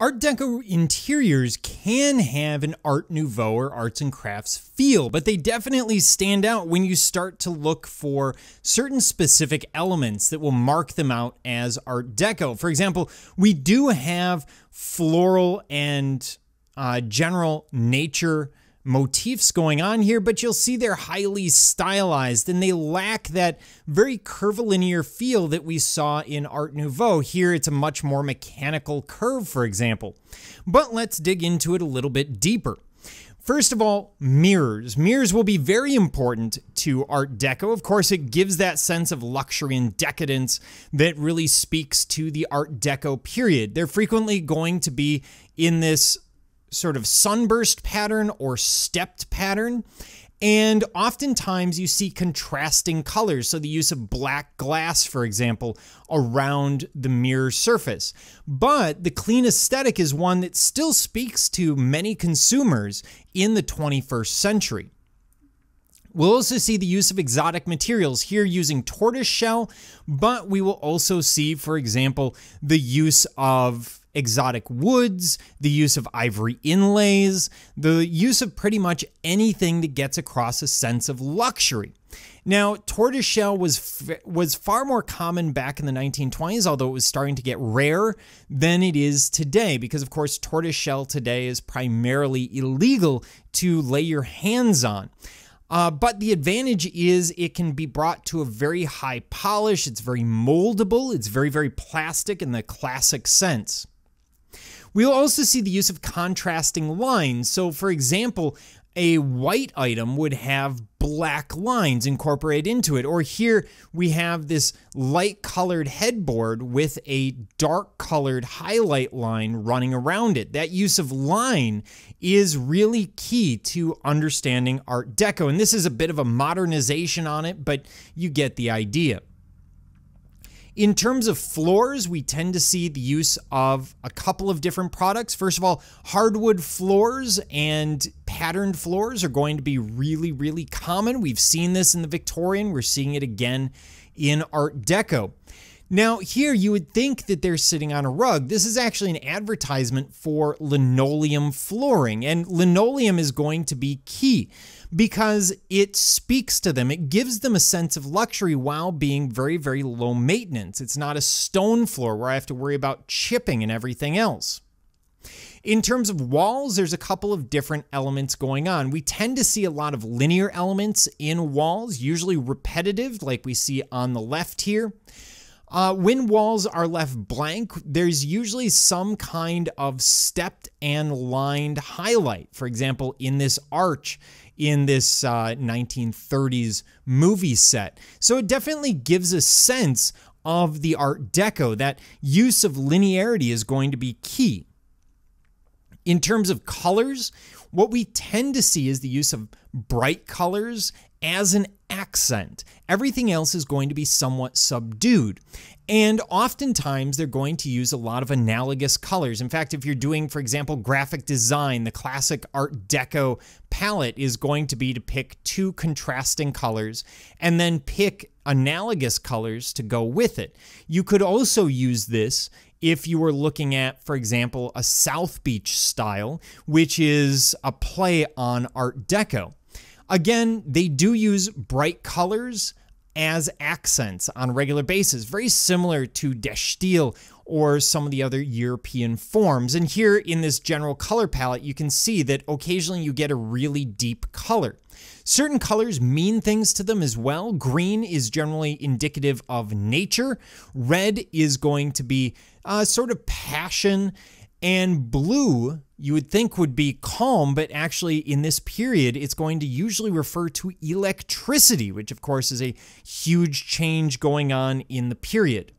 Art Deco interiors can have an Art Nouveau or arts and crafts feel, but they definitely stand out when you start to look for certain specific elements that will mark them out as Art Deco. For example, we do have floral and uh, general nature motifs going on here, but you'll see they're highly stylized and they lack that very curvilinear feel that we saw in Art Nouveau. Here it's a much more mechanical curve, for example. But let's dig into it a little bit deeper. First of all, mirrors. Mirrors will be very important to Art Deco. Of course, it gives that sense of luxury and decadence that really speaks to the Art Deco period. They're frequently going to be in this sort of sunburst pattern or stepped pattern. And oftentimes you see contrasting colors, so the use of black glass, for example, around the mirror surface. But the clean aesthetic is one that still speaks to many consumers in the 21st century. We'll also see the use of exotic materials, here using tortoiseshell, but we will also see, for example, the use of exotic woods, the use of ivory inlays, the use of pretty much anything that gets across a sense of luxury. Now, tortoiseshell was was far more common back in the 1920s, although it was starting to get rare than it is today, because of course tortoiseshell today is primarily illegal to lay your hands on. Uh, but the advantage is it can be brought to a very high polish. It's very moldable. It's very, very plastic in the classic sense. We'll also see the use of contrasting lines. So, for example, a white item would have black lines incorporated into it. Or here we have this light colored headboard with a dark colored highlight line running around it. That use of line is really key to understanding Art Deco. And this is a bit of a modernization on it, but you get the idea. In terms of floors, we tend to see the use of a couple of different products. First of all, hardwood floors and patterned floors are going to be really, really common. We've seen this in the Victorian, we're seeing it again in Art Deco. Now, here you would think that they're sitting on a rug. This is actually an advertisement for linoleum flooring, and linoleum is going to be key because it speaks to them. It gives them a sense of luxury while being very, very low maintenance. It's not a stone floor where I have to worry about chipping and everything else. In terms of walls, there's a couple of different elements going on. We tend to see a lot of linear elements in walls, usually repetitive, like we see on the left here. Uh, when walls are left blank, there's usually some kind of stepped and lined highlight. For example, in this arch in this uh, 1930s movie set. So it definitely gives a sense of the Art Deco. That use of linearity is going to be key. In terms of colors, what we tend to see is the use of bright colors as an accent. Everything else is going to be somewhat subdued. And oftentimes they're going to use a lot of analogous colors. In fact, if you're doing, for example, graphic design, the classic Art Deco palette is going to be to pick two contrasting colors and then pick analogous colors to go with it. You could also use this if you were looking at, for example, a South Beach style, which is a play on Art Deco. Again, they do use bright colors as accents on a regular basis, very similar to destil or some of the other European forms. And here in this general color palette, you can see that occasionally you get a really deep color. Certain colors mean things to them as well. Green is generally indicative of nature. Red is going to be a uh, sort of passion and blue, you would think would be calm, but actually in this period, it's going to usually refer to electricity, which of course is a huge change going on in the period.